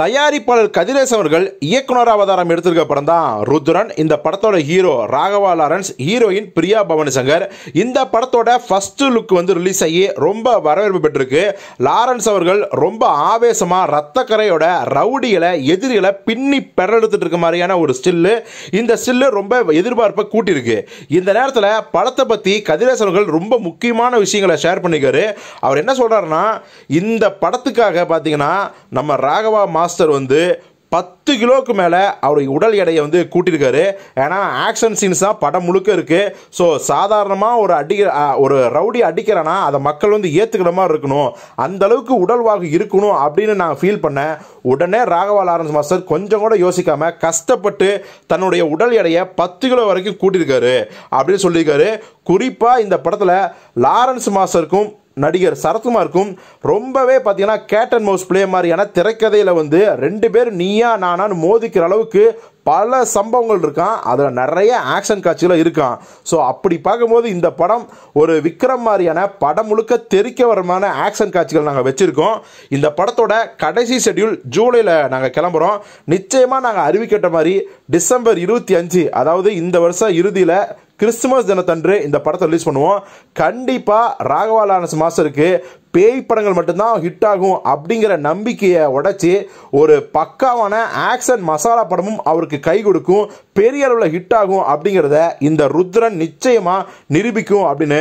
தயாரிப்பாளர் கதிரேசன் அவர்கள் இயக்குனர் அவதாரம் எடுத்திருக்க படம் தான் ருத்ரன் இந்த படத்தோட hero Raghava Lawrence heroine Priya Bhavani Shankar இந்த படத்தோட ஃபர்ஸ்ட் லுக் வந்து ரிலீஸ் ஆகி ரொம்ப வரவேற்பு பெற்றிருக்கு லாரன்ஸ் அவர்கள் ரொம்ப ஆவேசமாக ரத்தக்கரையோட ரவுடிகளை எதிரிகளை பின்னி பெறெடுத்துட்டு இருக்க மாதிரியான ஒரு ஸ்டில்லு இந்த ஸ்டில்லு ரொம்ப எதிர்பார்ப்பை கூட்டியிருக்கு இந்த நேரத்தில் படத்தை பற்றி கதிரேசன் அவர்கள் ரொம்ப முக்கியமான விஷயங்களை ஷேர் பண்ணிக்காரு அவர் என்ன சொல்கிறாருன்னா இந்த படத்துக்காக பார்த்தீங்கன்னா நம்ம ராகவா மாஸ் மாஸ்டர் வந்து பத்து கிலோவுக்கு மேலே அவருடைய உடல் எடையை வந்து கூட்டியிருக்காரு ஏன்னா ஆக்ஷன் சீன்ஸ் தான் படம் முழுக்க இருக்குது ஸோ சாதாரணமாக ஒரு அடிக்கிற ஒரு ரவுடி அடிக்கிறேன்னா அதை மக்கள் வந்து ஏற்றுக்கிற மாதிரி இருக்கணும் அந்தளவுக்கு உடல்வாக இருக்கணும் அப்படின்னு நான் ஃபீல் பண்ணேன் உடனே ராகவா லாரன்ஸ் மாஸ்டர் கொஞ்சம் கூட யோசிக்காமல் கஷ்டப்பட்டு தன்னுடைய உடல் எடையை பத்து கிலோ வரைக்கும் கூட்டியிருக்காரு அப்படின்னு சொல்லியிருக்காரு குறிப்பாக இந்த படத்தில் லாரன்ஸ் மாஸ்டருக்கும் நடிகர் சரத்குமாருக்கும் ரொம்பவே பார்த்தீங்கன்னா கேட் அண்ட் மவுஸ் பிளே மாதிரியான திரைக்கதையில் வந்து ரெண்டு பேர் நீயா நானான்னு மோதிக்கிற அளவுக்கு பல சம்பவங்கள் இருக்கான் அதில் நிறைய ஆக்ஷன் காட்சிகள் இருக்கான் ஸோ அப்படி பார்க்கும்போது இந்த படம் ஒரு விக்ரம் மாதிரியான படம் முழுக்க தெறிக்க வரமான ஆக்ஷன் காட்சிகள் நாங்கள் வச்சுருக்கோம் இந்த படத்தோட கடைசி ஷெட்யூல் ஜூலையில் நாங்கள் கிளம்புறோம் நிச்சயமாக நாங்கள் அறிவிக்கிட்ட மாதிரி டிசம்பர் இருபத்தி அஞ்சு அதாவது இந்த வருஷம் இறுதியில் கிறிஸ்துமஸ் தினத்தன்று இந்த படத்தை ரிலீஸ் பண்ணுவோம் கண்டிப்பாக ராகவா லானஸ் மாஸ்டருக்கு பேய் படங்கள் மட்டும்தான் ஹிட் ஆகும் அப்படிங்கிற நம்பிக்கையை உடைச்சி ஒரு பக்காவான ஆக்ஷன் மசாலா படமும் அவருக்கு கை கொடுக்கும் பெரிய அளவில் ஹிட் ஆகும் அப்படிங்கிறத இந்த ருத்ரன் நிச்சயமாக நிரூபிக்கும் அப்படின்னு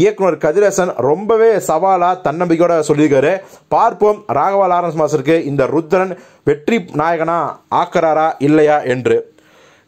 இயக்குனர் கதிரேசன் ரொம்பவே சவாலாக தன்னம்பிக்கையோட சொல்லியிருக்காரு பார்ப்போம் ராகவா லாரன்ஸ் மாஸ்டருக்கு இந்த ருத்ரன் வெற்றி நாயகனா ஆக்கிறாரா இல்லையா என்று